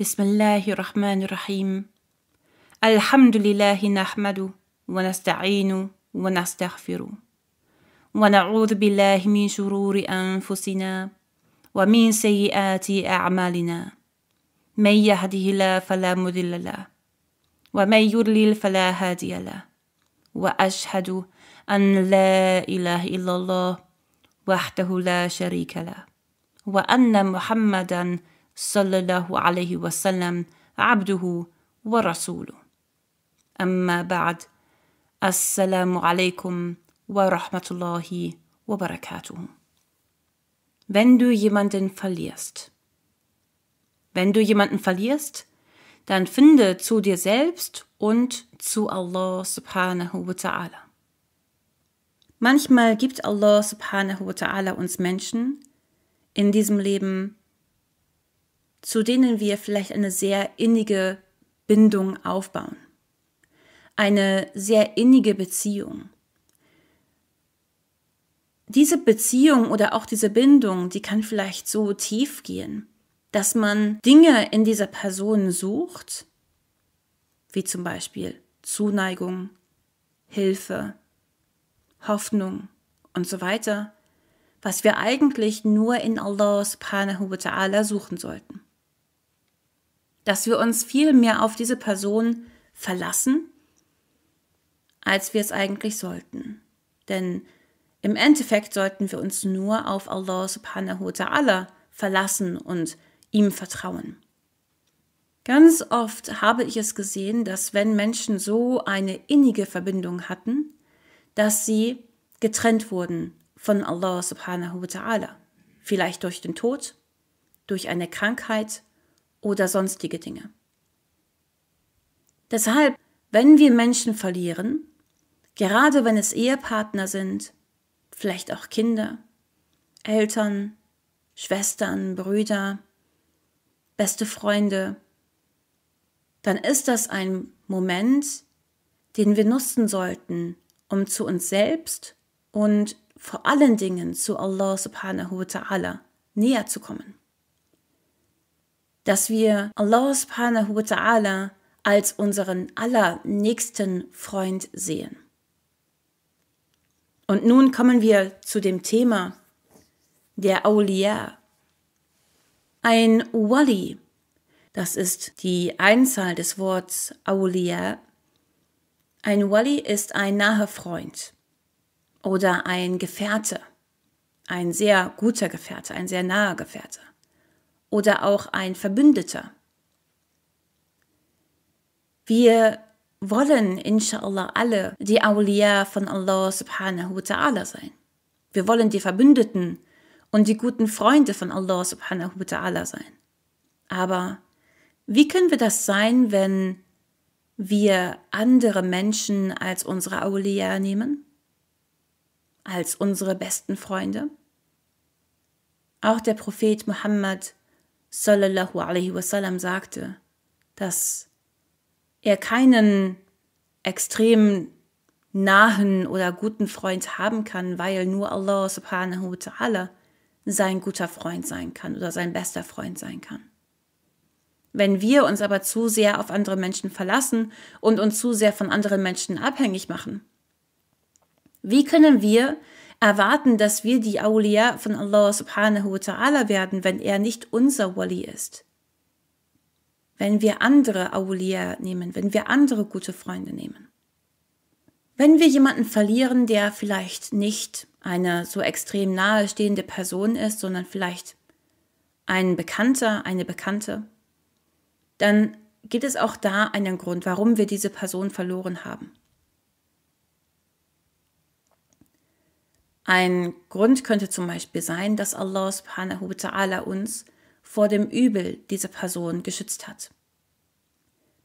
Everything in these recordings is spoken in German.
بسم الله الرحمن الرحيم الحمد لله نحمد ونستعين ونستغفر ونعوذ بالله من شرور أنفسنا ومن سيئات أعمالنا من يهده الله فلا مضل له ومن يضلل فلا هادي له وأشهد أن لا إله إلا الله وحده لا شريك له وأن محمدا sallallahu alaihi wasallam, abduhu wa rasulu. Amma ba'd, assalamu alaikum wa rahmatullahi wa barakatuhu. Wenn du jemanden verlierst, wenn du jemanden verlierst, dann finde zu dir selbst und zu Allah subhanahu wa ta'ala. Manchmal gibt Allah subhanahu wa ta'ala uns Menschen in diesem Leben, zu denen wir vielleicht eine sehr innige Bindung aufbauen. Eine sehr innige Beziehung. Diese Beziehung oder auch diese Bindung, die kann vielleicht so tief gehen, dass man Dinge in dieser Person sucht, wie zum Beispiel Zuneigung, Hilfe, Hoffnung und so weiter, was wir eigentlich nur in Allah subhanahu wa ta'ala suchen sollten dass wir uns viel mehr auf diese Person verlassen, als wir es eigentlich sollten. Denn im Endeffekt sollten wir uns nur auf Allah subhanahu wa ta'ala verlassen und ihm vertrauen. Ganz oft habe ich es gesehen, dass wenn Menschen so eine innige Verbindung hatten, dass sie getrennt wurden von Allah subhanahu wa ta'ala. Vielleicht durch den Tod, durch eine Krankheit, oder sonstige Dinge. Deshalb, wenn wir Menschen verlieren, gerade wenn es Ehepartner sind, vielleicht auch Kinder, Eltern, Schwestern, Brüder, beste Freunde, dann ist das ein Moment, den wir nutzen sollten, um zu uns selbst und vor allen Dingen zu Allah subhanahu wa ta'ala näher zu kommen dass wir Allah subhanahu wa ta'ala als unseren allernächsten Freund sehen. Und nun kommen wir zu dem Thema der Auliya. Ein Wali, das ist die Einzahl des Wortes Auliya. Ein Wali ist ein naher Freund oder ein Gefährte, ein sehr guter Gefährte, ein sehr naher Gefährte oder auch ein Verbündeter. Wir wollen, inshallah, alle die Awliya von Allah subhanahu wa ta'ala sein. Wir wollen die Verbündeten und die guten Freunde von Allah subhanahu wa ta'ala sein. Aber wie können wir das sein, wenn wir andere Menschen als unsere Awliya nehmen? Als unsere besten Freunde? Auch der Prophet Muhammad sallallahu alaihi wasallam sagte, dass er keinen extrem nahen oder guten Freund haben kann, weil nur Allah subhanahu wa ta'ala sein guter Freund sein kann oder sein bester Freund sein kann. Wenn wir uns aber zu sehr auf andere Menschen verlassen und uns zu sehr von anderen Menschen abhängig machen, wie können wir erwarten, dass wir die Aulia von Allah subhanahu wa ta'ala werden, wenn er nicht unser Wali ist. Wenn wir andere Aulia nehmen, wenn wir andere gute Freunde nehmen. Wenn wir jemanden verlieren, der vielleicht nicht eine so extrem nahestehende Person ist, sondern vielleicht ein Bekannter, eine Bekannte, dann gibt es auch da einen Grund, warum wir diese Person verloren haben. Ein Grund könnte zum Beispiel sein, dass Allah subhanahu wa ta'ala uns vor dem Übel dieser Person geschützt hat.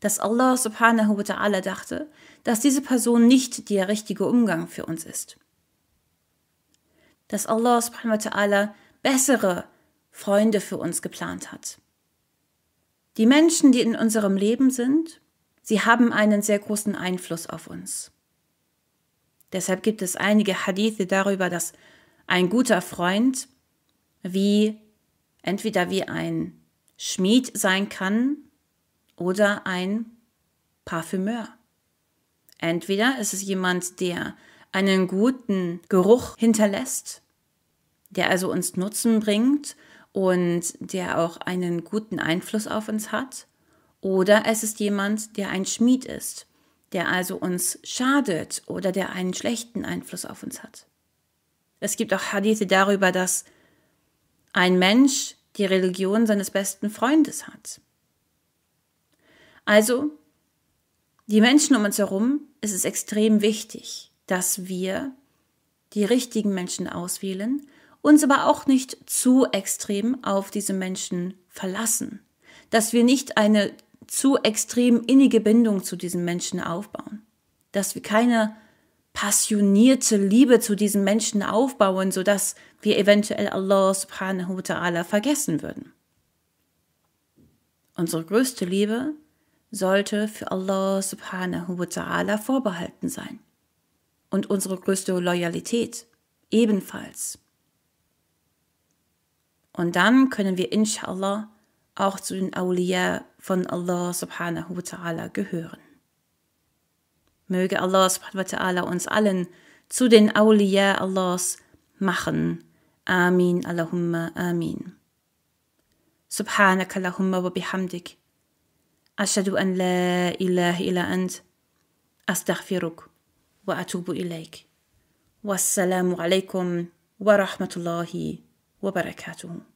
Dass Allah subhanahu wa ta'ala dachte, dass diese Person nicht der richtige Umgang für uns ist. Dass Allah subhanahu wa ta'ala bessere Freunde für uns geplant hat. Die Menschen, die in unserem Leben sind, sie haben einen sehr großen Einfluss auf uns. Deshalb gibt es einige Hadithe darüber, dass ein guter Freund wie entweder wie ein Schmied sein kann oder ein Parfümeur. Entweder ist es jemand, der einen guten Geruch hinterlässt, der also uns Nutzen bringt und der auch einen guten Einfluss auf uns hat, oder es ist jemand, der ein Schmied ist, der also uns schadet oder der einen schlechten Einfluss auf uns hat. Es gibt auch Hadithe darüber, dass ein Mensch die Religion seines besten Freundes hat. Also, die Menschen um uns herum, es ist extrem wichtig, dass wir die richtigen Menschen auswählen, uns aber auch nicht zu extrem auf diese Menschen verlassen, dass wir nicht eine zu extrem innige Bindung zu diesen Menschen aufbauen. Dass wir keine passionierte Liebe zu diesen Menschen aufbauen, sodass wir eventuell Allah subhanahu wa ta'ala vergessen würden. Unsere größte Liebe sollte für Allah subhanahu wa ta'ala vorbehalten sein. Und unsere größte Loyalität ebenfalls. Und dann können wir inshallah auch zu den Awliya von Allah subhanahu wa ta'ala gehören. Möge Allah subhanahu wa ta'ala uns allen zu den Awliya Allahs machen. Amin, Allahumma, Amin. Subhanaka Allahumma wa bihamdik. Ashadu an la ilaha ila ant. Astaghfiruk wa atubu ilayk. Wassalamu alaikum wa rahmatullahi wa barakatuhu.